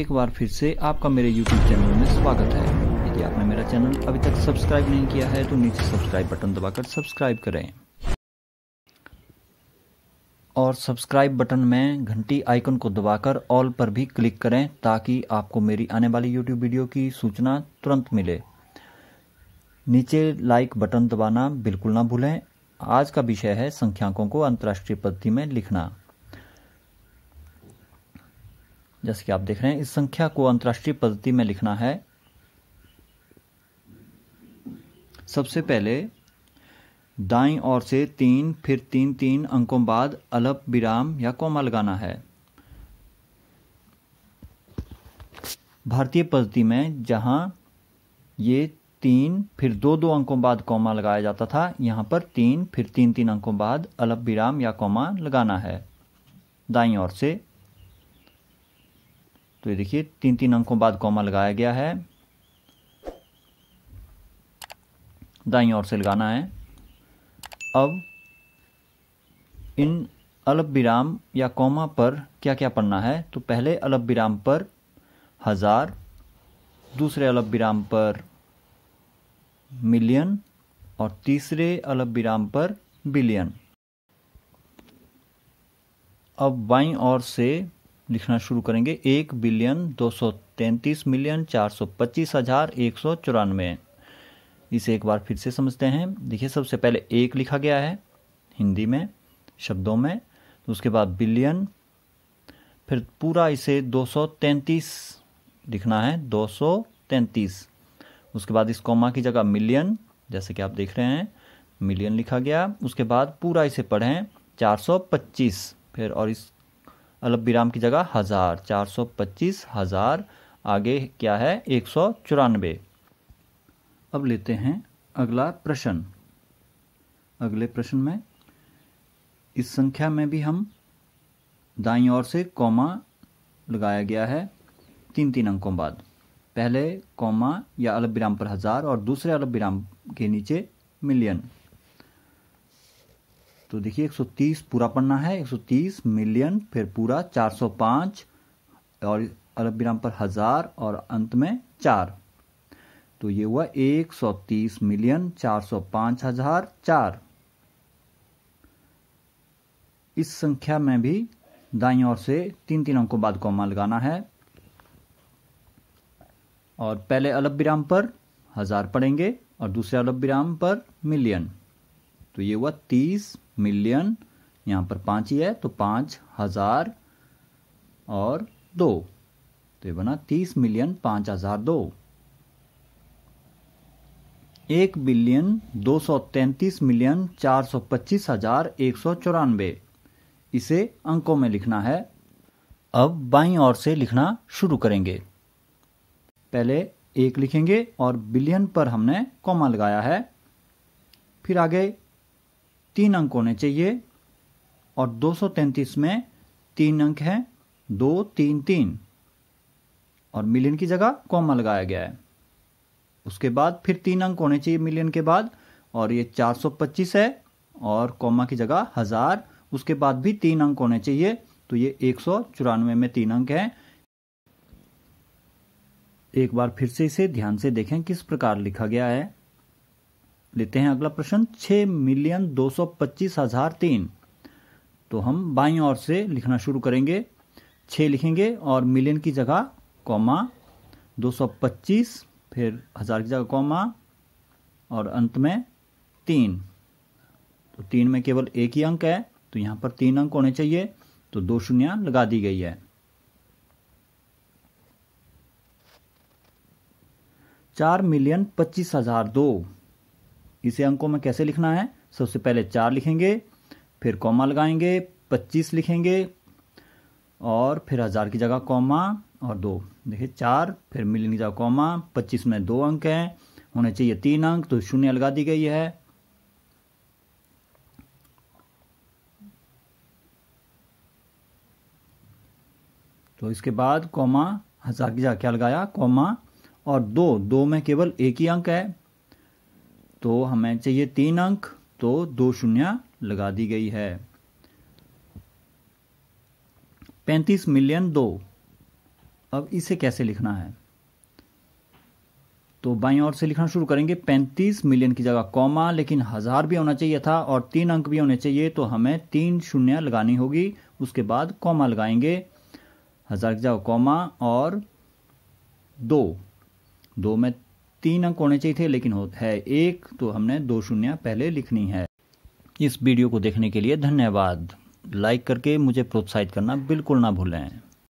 एक बार फिर से आपका मेरे YouTube चैनल में स्वागत है यदि आपने मेरा चैनल अभी तक सब्सक्राइब नहीं किया है तो नीचे सब्सक्राइब बटन दबाकर सब्सक्राइब करें और सब्सक्राइब बटन में घंटी आइकन को दबाकर ऑल पर भी क्लिक करें ताकि आपको मेरी आने वाली YouTube वीडियो की सूचना तुरंत मिले नीचे लाइक बटन दबाना बिल्कुल ना भूलें आज का विषय है संख्याकों को अंतर्राष्ट्रीय पद्धति में लिखना जैसे कि आप देख रहे हैं इस संख्या को अंतर्राष्ट्रीय पद्धति में लिखना है सबसे पहले दाई और से तीन फिर तीन तीन अंकों बाद अलप विराम या कोमा लगाना है भारतीय पद्धति में जहां ये तीन फिर दो दो अंकों बाद कौमा लगाया जाता था यहां पर तीन फिर तीन तीन अंकों बाद अलप विराम या कौमा लगाना है दाई और से तो ये देखिए तीन तीन अंकों बाद कॉमा लगाया गया है दाई ओर से लगाना है अब इन अल्प विराम या कॉमा पर क्या क्या पढ़ना है तो पहले अल्प विराम पर हज़ार दूसरे अल्प विराम पर मिलियन और तीसरे अल्प विराम पर बिलियन अब बाई और से लिखना शुरू करेंगे एक बिलियन दो सौ तैंतीस मिलियन चार सौ पच्चीस हज़ार एक सौ चौरानवे इसे एक बार फिर से समझते हैं देखिए सबसे पहले एक लिखा गया है हिंदी में शब्दों में तो उसके बाद बिलियन फिर पूरा इसे दो सौ तैंतीस लिखना है दो सौ तैंतीस उसके बाद इस कॉमा की जगह मिलियन जैसे कि आप देख रहे हैं मिलियन लिखा गया उसके बाद पूरा इसे पढ़ें पच्चीस फिर और इस अल्प विराम की जगह हज़ार चार सौ पच्चीस हज़ार आगे क्या है एक सौ चौरानवे अब लेते हैं अगला प्रश्न अगले प्रश्न में इस संख्या में भी हम दाई ओर से कॉमा लगाया गया है तीन तीन अंकों बाद पहले कॉमा या अल्प विराम पर हज़ार और दूसरे अल्प विराम के नीचे मिलियन तो देखिए 130 पूरा पन्ना है 130 मिलियन फिर पूरा 405 और अरब विराम पर हजार और अंत में चार तो ये हुआ 130 मिलियन चार सौ पांच हजार चार इस संख्या में भी दाई ओर से तीन तीन अंकों बाद कॉमा लगाना है और पहले अलब विराम पर हजार पड़ेंगे और दूसरे अलब विराम पर मिलियन तो ये हुआ तीस मिलियन यहाँ पर पाँच ही है तो पाँच हज़ार और दो तो ये बना तीस मिलियन पाँच हज़ार दो एक बिलियन दो सौ तैंतीस मिलियन चार सौ पच्चीस हज़ार एक सौ चौरानवे इसे अंकों में लिखना है अब बाई ओर से लिखना शुरू करेंगे पहले एक लिखेंगे और बिलियन पर हमने कॉमा लगाया है फिर आगे तीन अंक होने चाहिए और 233 में तीन अंक हैं दो तीन तीन और मिलियन की जगह कॉमा लगाया गया है उसके बाद फिर तीन अंक होने चाहिए मिलियन के बाद और ये 425 है और कॉमा की जगह हज़ार उसके बाद भी तीन अंक होने चाहिए तो ये एक में तीन अंक है एक बार फिर से इसे ध्यान से देखें किस प्रकार लिखा गया है लेते हैं अगला प्रश्न छ मिलियन दो सौ पच्चीस हजार तीन तो हम बाई और से लिखना शुरू करेंगे छ लिखेंगे और मिलियन की जगह कॉमा दो सौ पच्चीस फिर हज़ार की जगह कॉमा और अंत में तीन तो तीन में केवल एक ही अंक है तो यहां पर तीन अंक होने चाहिए तो दो शून्य लगा दी गई है चार मिलियन पच्चीस हजार दो इसे अंकों में कैसे लिखना है सबसे पहले चार लिखेंगे फिर कॉमा लगाएंगे पच्चीस लिखेंगे और फिर हज़ार की जगह कॉमा और दो देखिए चार फिर मिलने की जगह कॉमा पच्चीस में दो अंक हैं होने चाहिए तीन अंक तो शून्य लगा दी गई है तो इसके बाद कॉमा हज़ार की जगह क्या लगाया कॉमा और दो दो में केवल एक ही अंक है तो हमें चाहिए तीन अंक तो दो शून्य लगा दी गई है पैंतीस मिलियन दो अब इसे कैसे लिखना है तो बाई ओर से लिखना शुरू करेंगे पैंतीस मिलियन की जगह कॉमा लेकिन हज़ार भी होना चाहिए था और तीन अंक भी होने चाहिए तो हमें तीन शून्य लगानी होगी उसके बाद कॉमा लगाएंगे हज़ार की जगह कॉमा और दो दो में तीन अंक होने चाहिए थे लेकिन हो है एक तो हमने दो शून्य पहले लिखनी है इस वीडियो को देखने के लिए धन्यवाद लाइक करके मुझे प्रोत्साहित करना बिल्कुल ना भूलें